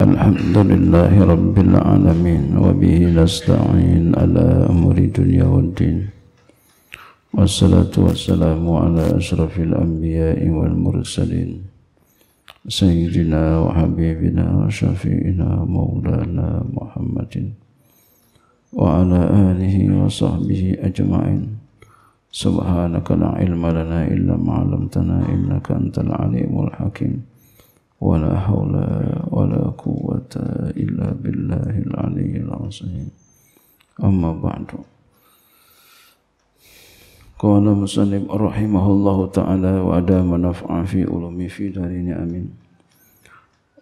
الحمد لله رب العالمين وبه نستعين على أمور الدنيا والدين والصلاة والسلام على أشرف الأنبياء والمرسلين سيدنا وحبيبنا وشفينا مولانا محمد وعلى آله وصحبه أجمعين سبحانك لا علم لنا إلا ما علمتنا إنك أنت العليم الحكيم ولا حول ولا قوة إلا بالله العلي العظيم أما بعد قال مسلم رحمه الله تعالى وأدام نفعا في علوم في دارين أمين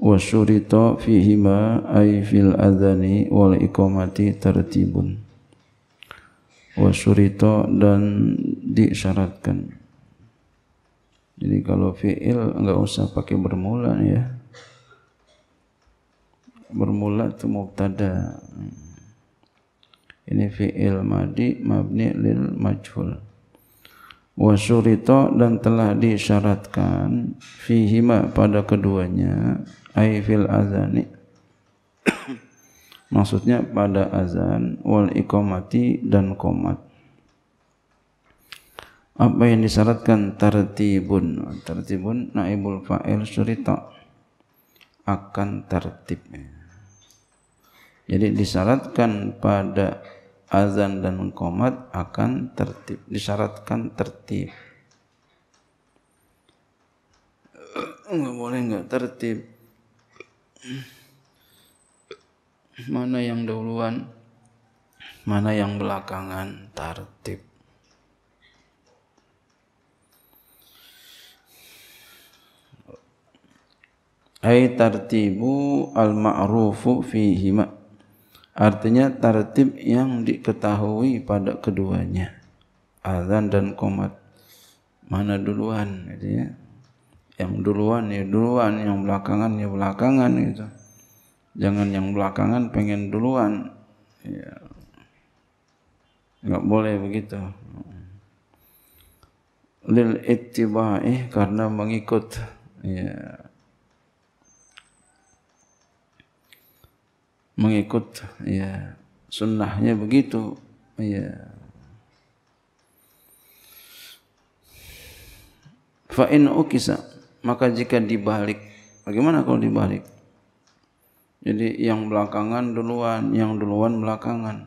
وشرط فيهما أي في الأذان والإقامة ترتيب وشurito dan disyaratkan jadi kalau fiil enggak usah pakai bermula ya. Bermula itu mubtada. Ini fiil madi mabni lil majhul. Wa syurita dan telah disyaratkan fihima pada keduanya ai fil azani maksudnya pada azan wal iqamati dan qomat apa yang disyaratkan tertibun tertibun naibul fa'il surita akan tertib jadi disyaratkan pada azan dan komat akan tertib disyaratkan tertib nggak boleh nggak tertib mana yang duluan mana yang belakangan tertib ay tartibu al ma'rufu fihima artinya tartib yang diketahui pada keduanya azan dan komat mana duluan gitu ya yang duluan ya duluan yang belakangan ya belakangan gitu jangan yang belakangan pengen duluan ya nggak boleh begitu lil ittiba'i karena mengikut ya mengikut ya sunnahnya begitu ya fa in ukisa maka jika dibalik bagaimana kalau dibalik jadi yang belakangan duluan yang duluan belakangan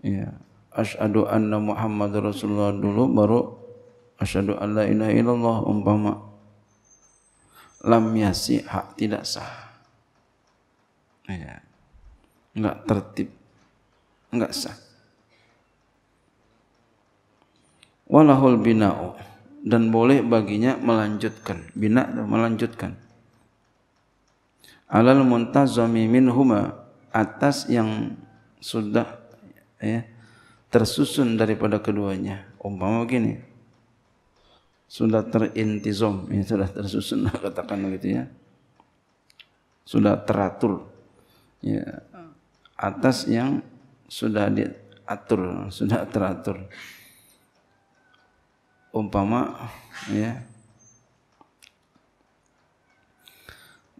ya asyhadu anna muhammad rasulullah dulu baru asyhadu alla la ilaha illallah umpama lam yasi hak tidak sah ya nggak tertib nggak sah walahul bina'u dan boleh baginya melanjutkan bina dan melanjutkan alal muntazami minhuma atas yang sudah ya, tersusun daripada keduanya umpama begini sudah terintizom ya, sudah tersusun katakan begitu ya sudah teratur ya, atas yang sudah diatur, sudah teratur. Umpama ya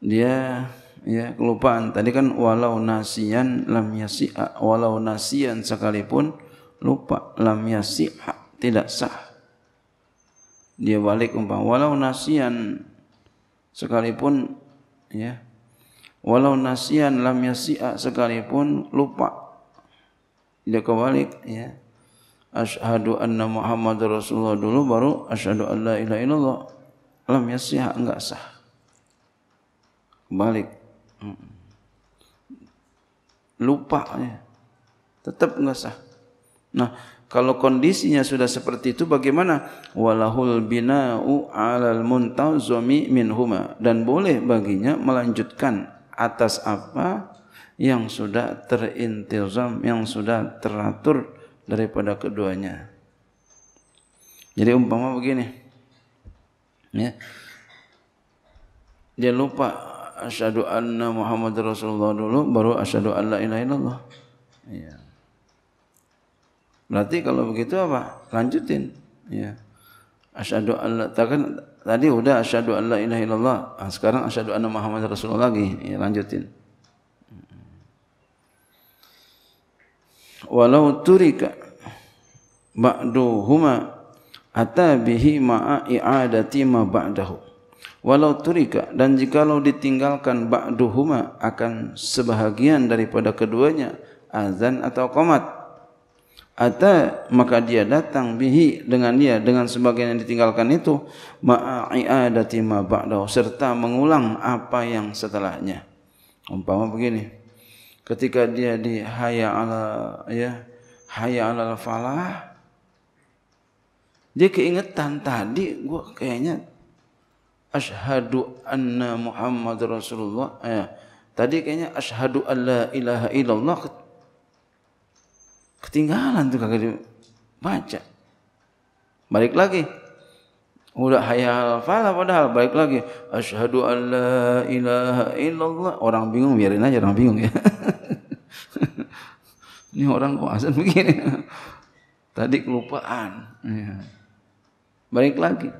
dia ya kelupaan. Tadi kan walau nasian lam yasi'a, walau nasian sekalipun lupa lam yasi'a tidak sah. Dia balik umpama walau nasian sekalipun ya walau nasian lam yasi'a sekalipun lupa dia kebalik ya asyhadu anna muhammad rasulullah dulu baru asyhadu an la ilaha illallah lam yasi'a enggak sah kebalik lupa ya tetap enggak sah nah kalau kondisinya sudah seperti itu bagaimana walahul bina'u 'alal muntazami minhuma dan boleh baginya melanjutkan atas apa yang sudah terintizam, yang sudah teratur daripada keduanya. Jadi umpama begini. Ya. Dia lupa asyhadu anna Muhammad Rasulullah dulu baru asyhadu an la ilaha illallah. Ya. Berarti kalau begitu apa? Lanjutin. Ya. Asyhadu an la takkan tadi sudah asyhadu an la ilaha illallah. Ah, sekarang asyhadu anna Muhammad Rasulullah lagi. Ya, lanjutin. Walau turika ba'du huma ata bihi ma'a i'adati ma ba'dahu. Walau turika dan jikalau ditinggalkan ba'du huma akan sebahagian daripada keduanya azan atau qomat. Ata maka dia datang bihi dengan dia dengan sebagian yang ditinggalkan itu ma'i'adati ma ba'da serta mengulang apa yang setelahnya umpama begini ketika dia di haya ala ya haya ala falah dia keingetan tadi gua kayaknya asyhadu anna muhammad rasulullah ya tadi kayaknya asyhadu alla ilaha illallah Ketinggalan tuh kagak dibaca. Balik lagi. Udah hayal falah padahal balik lagi. Asyhadu an la ilaha illallah. Orang bingung biarin aja orang bingung ya. Ini orang kok azan begini. Tadi kelupaan. Ya. Balik lagi.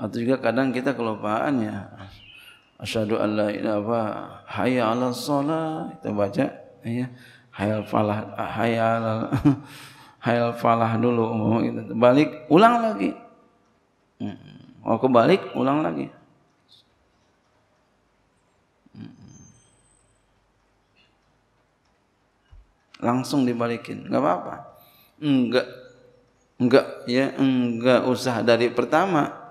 Atau juga kadang kita kelupaan ya. Asyhadu an la ilaha hayya 'alas shalah. Kita baca ya. Hayal falah hayal hayal falah dulu gitu. Balik, ulang lagi. Oh hmm. kebalik, ulang lagi. Hmm. Langsung dibalikin, nggak apa-apa. Enggak, enggak ya, enggak usah dari pertama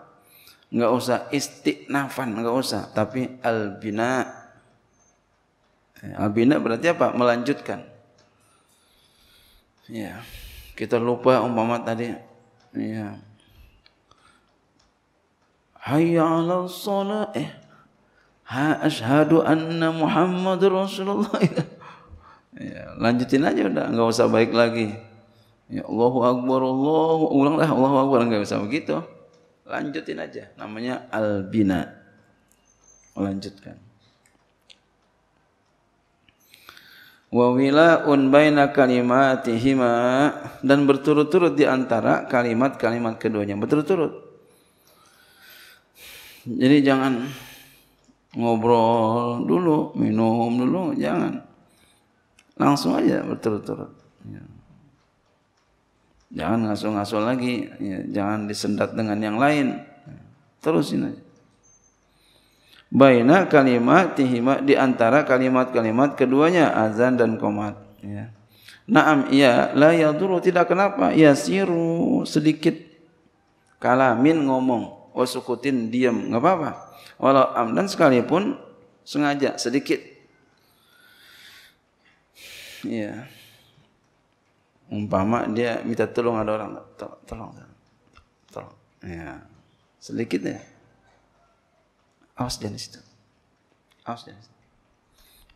nggak usah istiqnafan, nggak usah tapi albina eh, albina berarti apa melanjutkan ya kita lupa umpama tadi ya hayya ala salat eh ha ashadu anna muhammadur rasulullah ya, lanjutin aja udah nggak usah baik lagi ya Allahu akbar Allah ulanglah Allahu akbar nggak usah begitu lanjutin aja namanya albina lanjutkan wawila unbaina baina kalimatihima dan berturut-turut di antara kalimat-kalimat keduanya berturut-turut jadi jangan ngobrol dulu minum dulu jangan langsung aja berturut-turut ya. Jangan ngasuh-ngasuh lagi, ya, jangan disendat dengan yang lain. Terusin aja. Baina kalimat tihima di antara kalimat-kalimat keduanya azan dan komat. Ya. Naam iya la yaduru tidak kenapa siru sedikit kalamin ngomong wasukutin diam nggak apa-apa walau amdan sekalipun sengaja sedikit ya yeah umpama dia minta tolong ada orang tolong tolong tolong ya sedikit ya awas dia di situ awas dia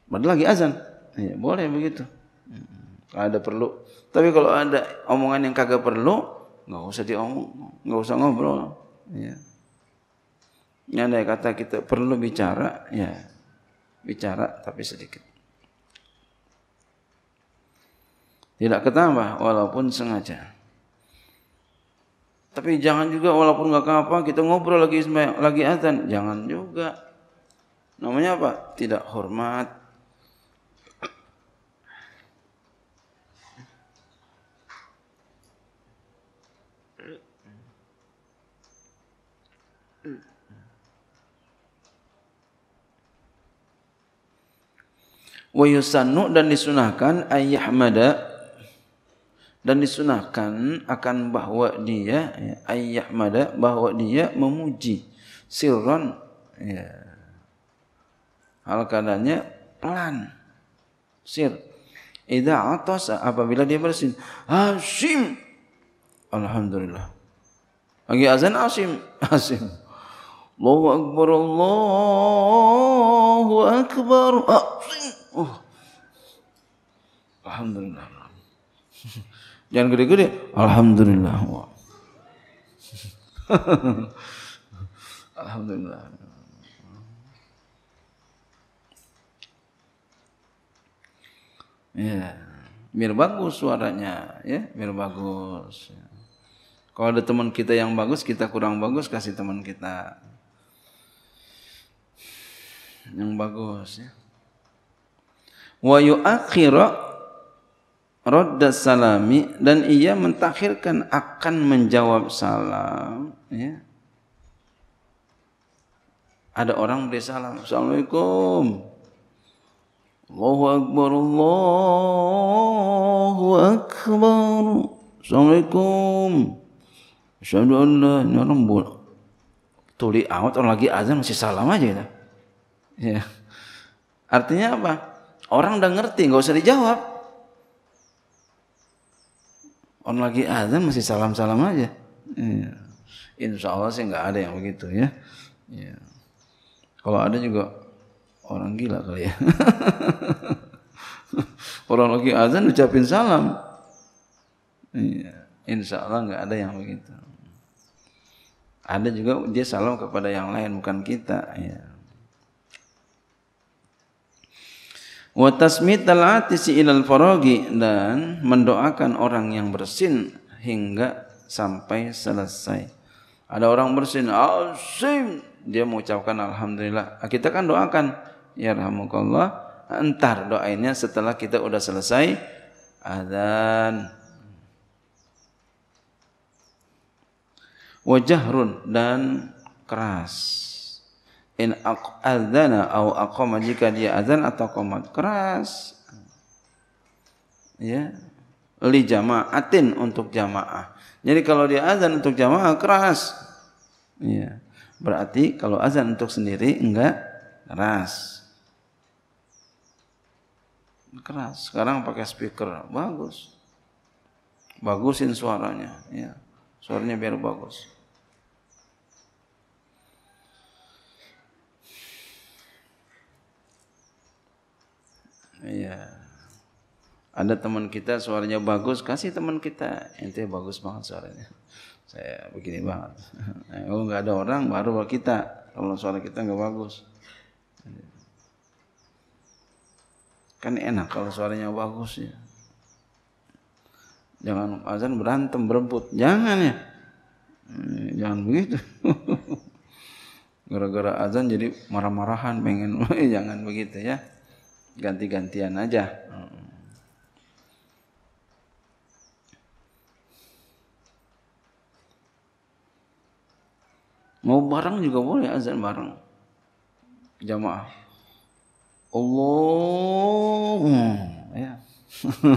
padahal lagi azan ya, boleh begitu kalau hmm. ada perlu tapi kalau ada omongan yang kagak perlu nggak usah diomong nggak usah ngobrol ya ini ada kata kita perlu bicara ya bicara tapi sedikit tidak ketambah walaupun sengaja. Tapi jangan juga walaupun enggak apa-apa kita ngobrol lagi lagi azan, jangan juga. Namanya apa? Tidak hormat. Wa dan disunahkan ayah ayyahmada dan disunahkan akan bahwa dia ya, ayah mada ya, bahawa dia memuji sirron ya. hal kadarnya pelan sir ida atas apabila dia bersin asim alhamdulillah lagi azan asim asim Allahu akbar Allahu akbar asim oh. alhamdulillah Jangan gede-gede. Alhamdulillah. Alhamdulillah. Ya, biar bagus suaranya, ya, biar bagus. Kalau ada teman kita yang bagus, kita kurang bagus, kasih teman kita yang bagus ya. Wa yu'akhiru radda salami dan ia mentakhirkan akan menjawab salam ya ada orang beri salam assalamualaikum Allahu akbar Allahu akbar assalamualaikum asyhadu an la ilaha illallah tuli out orang lagi azan masih salam aja ya artinya apa orang udah ngerti nggak usah dijawab on lagi azan masih salam-salam aja. Ya. Insya Allah sih nggak ada yang begitu ya. ya. Kalau ada juga orang gila kali ya. orang lagi azan ucapin salam. Ya. Insya Allah nggak ada yang begitu. Ada juga dia salam kepada yang lain bukan kita. Ya. wa tasmital atisi ilal faragi dan mendoakan orang yang bersin hingga sampai selesai. Ada orang bersin, asim, dia mengucapkan alhamdulillah. Ah, kita kan doakan, ya rahmukallah. Entar doainnya setelah kita udah selesai adzan. Wajahrun dan keras in adzana au aqama jika dia azan atau qomat keras ya li jama'atin untuk jamaah jadi kalau dia azan untuk jamaah keras ya berarti kalau azan untuk sendiri enggak keras keras sekarang pakai speaker bagus bagusin suaranya ya suaranya biar bagus Iya. Ada teman kita suaranya bagus, kasih teman kita. Ente bagus banget suaranya. Saya begini banget. Oh nggak ada orang, baru kita. Kalau suara kita nggak bagus. Kan enak kalau suaranya bagus ya. Jangan azan berantem berebut, jangan ya. Eh, jangan begitu. Gara-gara azan jadi marah-marahan pengen jangan begitu ya ganti-gantian aja. Mau bareng juga boleh azan bareng. Jamaah. Allah ya.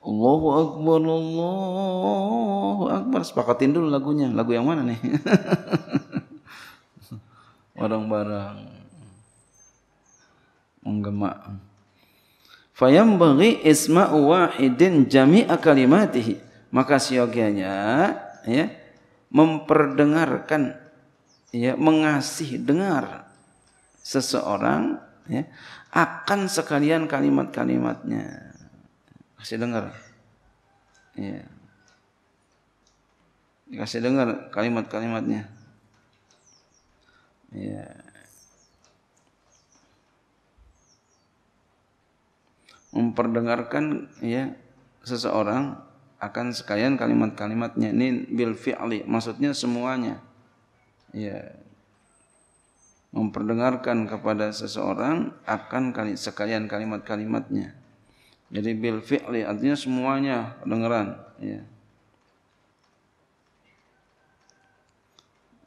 Allahu Akbar, Allahu Akbar. Sepakatin dulu lagunya. Lagu yang mana nih? Orang bareng. Fayam bagi isma wahidin jami kalimatihi. Maka siogianya ya, memperdengarkan ya mengasih dengar seseorang ya, akan sekalian kalimat-kalimatnya. Kasih dengar. Ya. Kasih dengar kalimat-kalimatnya. Ya. memperdengarkan ya seseorang akan sekalian kalimat-kalimatnya ini bil fi'li maksudnya semuanya ya memperdengarkan kepada seseorang akan kali sekalian kalimat-kalimatnya jadi bil fi'li artinya semuanya kedengaran ya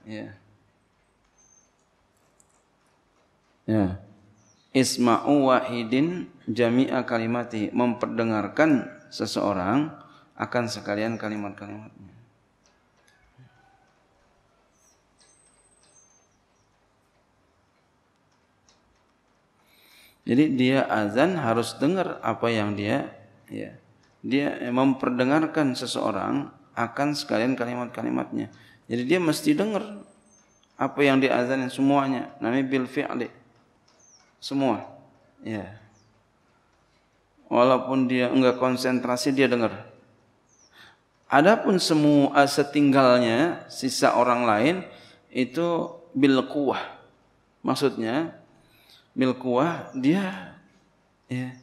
ya ya isma'u wahidin jami'a kalimati memperdengarkan seseorang akan sekalian kalimat-kalimatnya Jadi dia azan harus dengar apa yang dia ya. Dia memperdengarkan seseorang akan sekalian kalimat-kalimatnya. Jadi dia mesti dengar apa yang diazanin semuanya. Namanya bil fi'li semua. Ya. Walaupun dia enggak konsentrasi dia dengar. Adapun semua setinggalnya sisa orang lain itu bil kuah. Maksudnya bil kuah dia ya,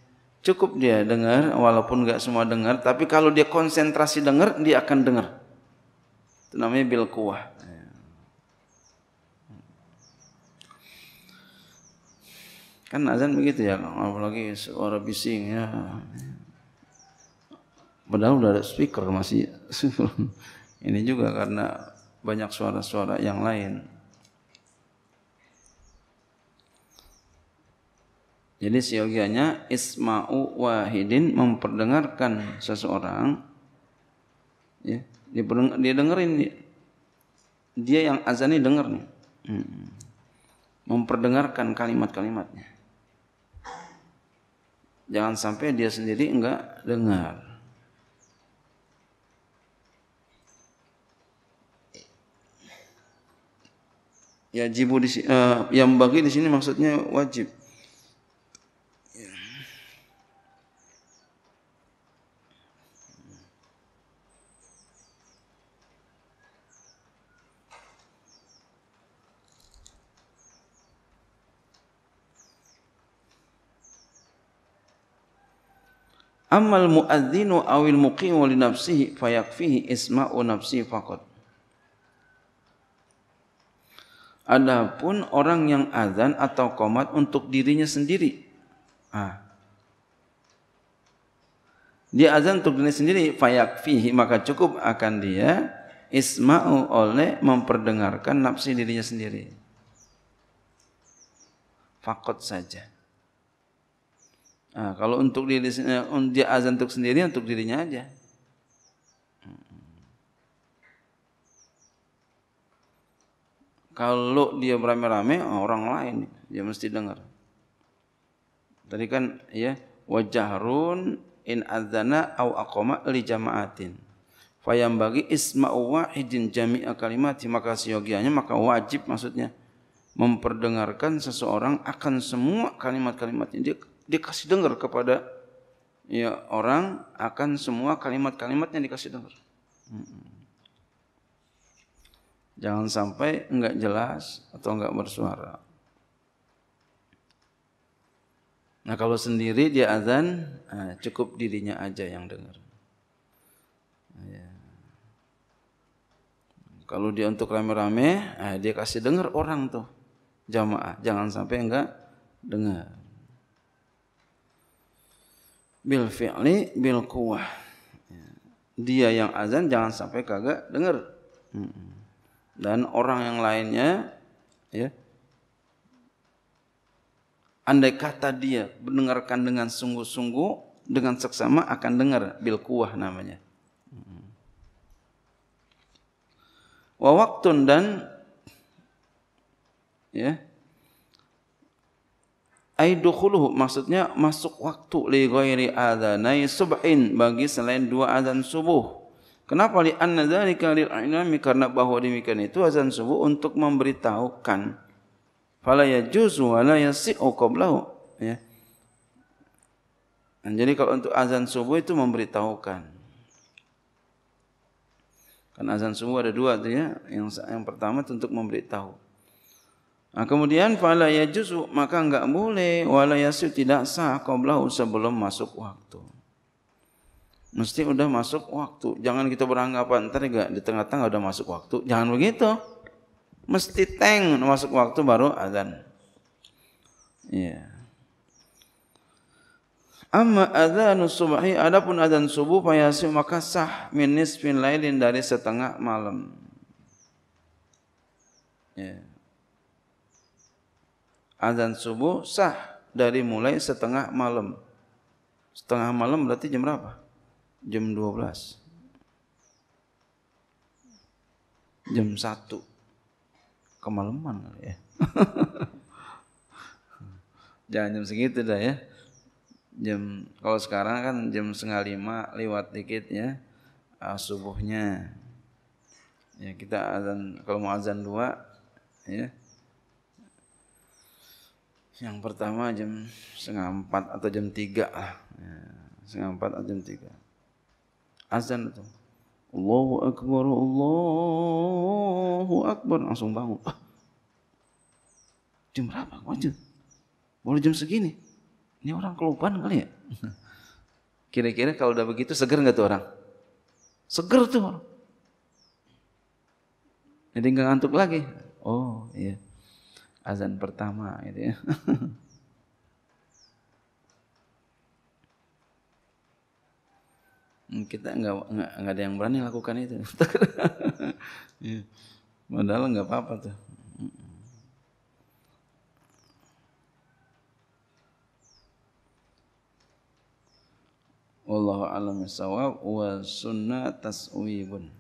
cukup dia dengar walaupun enggak semua dengar tapi kalau dia konsentrasi dengar dia akan dengar. Itu namanya bil kuah. Kan azan begitu ya, apalagi suara bising ya. Padahal udah ada speaker masih ini juga karena banyak suara-suara yang lain. Jadi siogianya isma'u wahidin memperdengarkan seseorang ya, dia dengerin dia, dia yang azani dengar nih. Hmm. Memperdengarkan kalimat-kalimatnya. Jangan sampai dia sendiri enggak dengar. Ya jibu di uh, yang bagi di sini maksudnya wajib. Amal muadzinu awil muqimu li nafsihi fayakfihi isma'u nafsi faqat. Adapun orang yang azan atau komat untuk dirinya sendiri. Ah. Dia azan untuk dirinya sendiri fayakfihi maka cukup akan dia isma'u oleh memperdengarkan nafsi dirinya sendiri. Fakot saja. Nah, kalau untuk diri eh, dia azan untuk sendiri untuk dirinya aja. Hmm. Kalau dia beramai-ramai oh, orang lain dia mesti dengar. Tadi kan ya wajahrun in adzana au aqama li jama'atin. Fayam bagi isma'u wahidin jami'a kalimat. maka siogianya maka wajib maksudnya memperdengarkan seseorang akan semua kalimat-kalimatnya dia dikasih dengar kepada ya orang akan semua kalimat-kalimatnya dikasih dengar. Jangan sampai enggak jelas atau enggak bersuara. Nah kalau sendiri dia azan, ah, cukup dirinya aja yang dengar. Ah, ya. Kalau dia untuk rame-rame, nah, dia kasih dengar orang tuh jamaah. Jangan sampai enggak dengar bil fi'li bil quwah. Dia yang azan jangan sampai kagak dengar. Dan orang yang lainnya ya andai kata dia mendengarkan dengan sungguh-sungguh dengan seksama akan dengar bil kuah namanya. Wa waktun dan ya Aidukhuluhu maksudnya masuk waktu li ghairi adhanai subhin bagi selain dua azan subuh. Kenapa li anna dzalika lil a'lami karena bahwa demikian itu azan subuh untuk memberitahukan fala yajuzu wa la yasihu qablahu ya. Dan jadi kalau untuk azan subuh itu memberitahukan. Kan azan subuh ada dua tuh ya, yang yang pertama itu untuk memberitahukan. Nah, kemudian fala yajuzu maka enggak boleh wala yasih tidak sah qablahu sebelum masuk waktu. Mesti udah masuk waktu. Jangan kita beranggapan ntar enggak di tengah-tengah udah masuk waktu. Jangan begitu. Mesti teng masuk waktu baru azan. Iya. Yeah. Amma adzan subhi adapun adzan subuh fayasi maka sah min nisfin lailin dari setengah malam. Ya. Yeah azan subuh sah dari mulai setengah malam. Setengah malam berarti jam berapa? Jam 12. Jam 1. Kemalaman ya. Jangan jam segitu dah ya. Jam kalau sekarang kan jam setengah lima lewat dikit ya uh, subuhnya. Ya kita azan kalau mau azan dua ya yang pertama jam setengah empat atau jam tiga lah. Ya, setengah empat atau jam tiga. Azan itu. Allahu Akbar, Allahu Akbar. Langsung bangun. Ah. Jam berapa? Wajib. Baru jam segini. Ini orang kelupaan kali ya? Kira-kira kalau udah begitu seger nggak tuh orang? Seger tuh orang. Jadi nggak ngantuk lagi. Oh iya azan pertama gitu ya. kita nggak nggak ada yang berani lakukan itu iya. padahal nggak apa-apa tuh Wallahu alam sawab wa sunnah taswibun